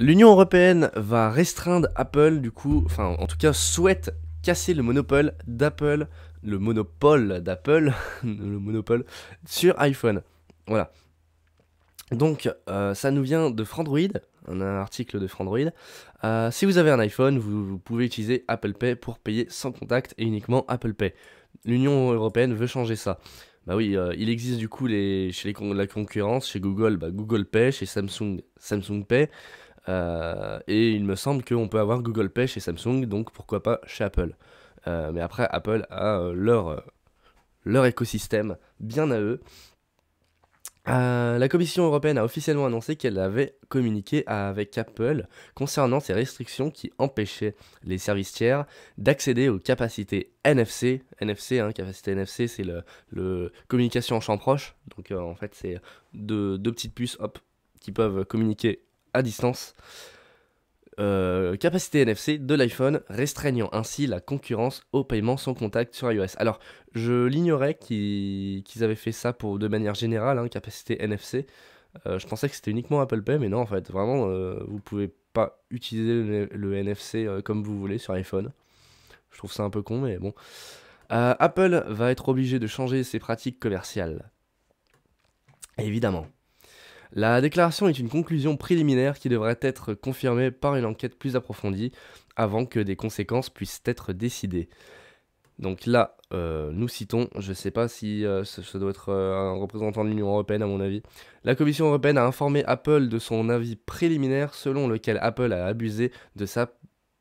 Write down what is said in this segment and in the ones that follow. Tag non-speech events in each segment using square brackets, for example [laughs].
L'Union européenne va restreindre Apple, du coup, enfin en tout cas souhaite casser le monopole d'Apple, le monopole d'Apple, [laughs] le monopole sur iPhone. Voilà. Donc euh, ça nous vient de Frandroid, un article de Frandroid. Euh, si vous avez un iPhone, vous, pouvez utiliser Apple Pay pour payer sans contact et uniquement Apple Pay. L'Union européenne veut changer ça. Bah oui, euh, il existe du coup chez la concurrence, chez Google, bah, Google Pay, chez Samsung, Samsung Pay. Euh, et il me semble qu'on peut avoir Google Pay chez Samsung, donc pourquoi pas chez Apple. Euh, mais après, Apple a euh, leur, leur écosystème bien à eux. la Commission européenne a officiellement annoncé qu'elle avait communiqué avec Apple concernant ces restrictions qui empêchaient les services tiers d'accéder aux capacités NFC. NFC, hein, capacité NFC, c'est le, communication en champ proche. Donc en fait, c'est deux, petites puces hop, qui peuvent communiquer distance. Euh, capacité NFC de l'iPhone, restreignant ainsi la concurrence au paiement sans contact sur iOS. Alors, je l'ignorais qu'ils avaient fait ça pour, de manière générale, hein, capacité NFC. Euh, je pensais que c'était uniquement Apple Pay, mais non, en fait, vraiment, euh, vous pouvez pas utiliser le NFC comme vous voulez sur iPhone. Je trouve ça un peu con, mais bon. Apple va être obligé de changer ses pratiques commerciales. Évidemment. La déclaration est une conclusion préliminaire qui devrait être confirmée par une enquête plus approfondie avant que des conséquences puissent être décidées. Donc là, euh, nous citons, je ne sais pas si euh, ce doit être euh, un représentant de l'Union européenne à mon avis, la Commission européenne a informé Apple de son avis préliminaire selon lequel Apple a abusé de sa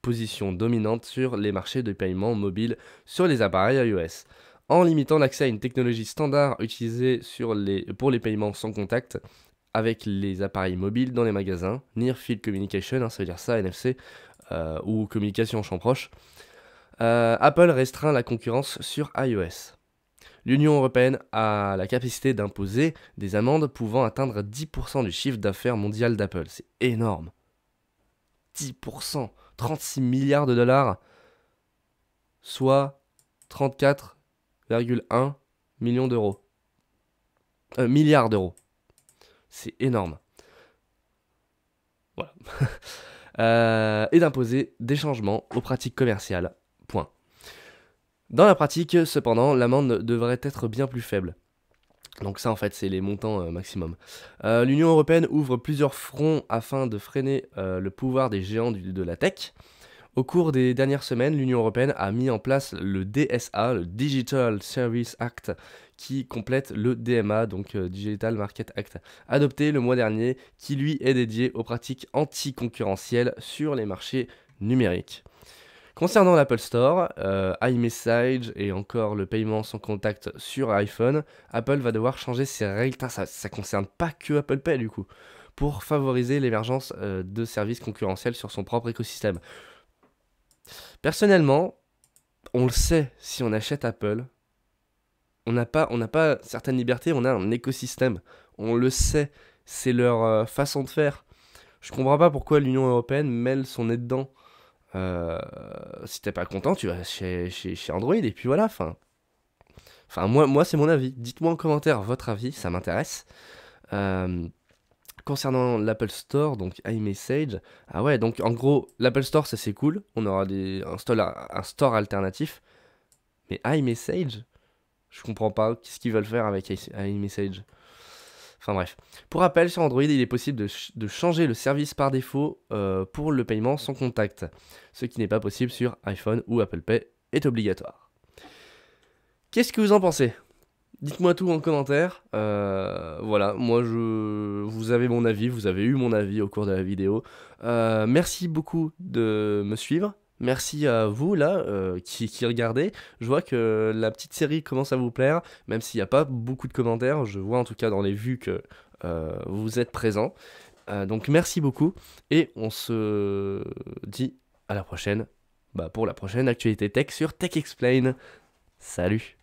position dominante sur les marchés de paiement mobile sur les appareils iOS en limitant l'accès à une technologie standard utilisée pour les paiements sans contact avec les appareils mobiles dans les magasins, Near Field Communication, hein, ça veut dire ça, NFC, euh, ou communication en champ proche, euh, Apple restreint la concurrence sur iOS. L'Union européenne a la capacité d'imposer des amendes pouvant atteindre 10% du chiffre d'affaires mondial d'Apple. C'est énorme. 10%, 36 milliards de dollars, soit 34,1 millions d'euros. Euh, milliards d'euros. C'est énorme. Voilà. [laughs] Euh, et d'imposer des changements aux pratiques commerciales. Point. Dans la pratique, cependant, l'amende devrait être bien plus faible. Donc ça, en fait, c'est les montants euh, maximum. Euh, L'Union européenne ouvre plusieurs fronts afin de freiner le pouvoir des géants de la tech. Au cours des dernières semaines, l'Union européenne a mis en place le DSA, le Digital Service Act, qui complète le DMA, donc euh, Digital Market Act, adopté le mois dernier, qui lui est dédié aux pratiques anticoncurrentielles sur les marchés numériques. Concernant l'Apple Store, euh, iMessage et encore le paiement sans contact sur iPhone, Apple va devoir changer ses règles. ça, ne concerne pas que Apple Pay du coup, pour favoriser l'émergence euh, de services concurrentiels sur son propre écosystème. Personnellement, on le sait, si on achète Apple, on n'a pas, on n'a pas certaines libertés, on a un écosystème. On le sait, c'est leur euh, façon de faire. Je comprends pas pourquoi l'Union européenne mêle son nez dedans. Euh, si t'es pas content, tu vas chez, chez, chez Android et puis voilà. fin moi, moi c'est mon avis. Dites-moi en commentaire votre avis, ça m'intéresse. Euh, Concernant l'Apple Store, donc iMessage, ah ouais, donc en gros, l'Apple Store, ça c'est cool, on aura des, un, store, alternatif, mais iMessage, je comprends pas ce qu'ils veulent faire avec iMessage. Enfin bref. Pour rappel, sur Android, il est possible de, changer le service par défaut euh, pour le paiement sans contact, ce qui n'est pas possible sur iPhone ou Apple Pay est obligatoire. Qu'est-ce que vous en pensez Dites-moi tout en commentaire. Euh, voilà, moi je vous avez mon avis, vous avez eu mon avis au cours de la vidéo. Euh, merci beaucoup de me suivre. Merci à vous là euh, qui, regardez. Je vois que la petite série commence à vous plaire, même s'il n'y a pas beaucoup de commentaires. Je vois en tout cas dans les vues que vous êtes présents. donc merci beaucoup et on se dit à la prochaine bah, pour la prochaine actualité tech sur Tech Explain. Salut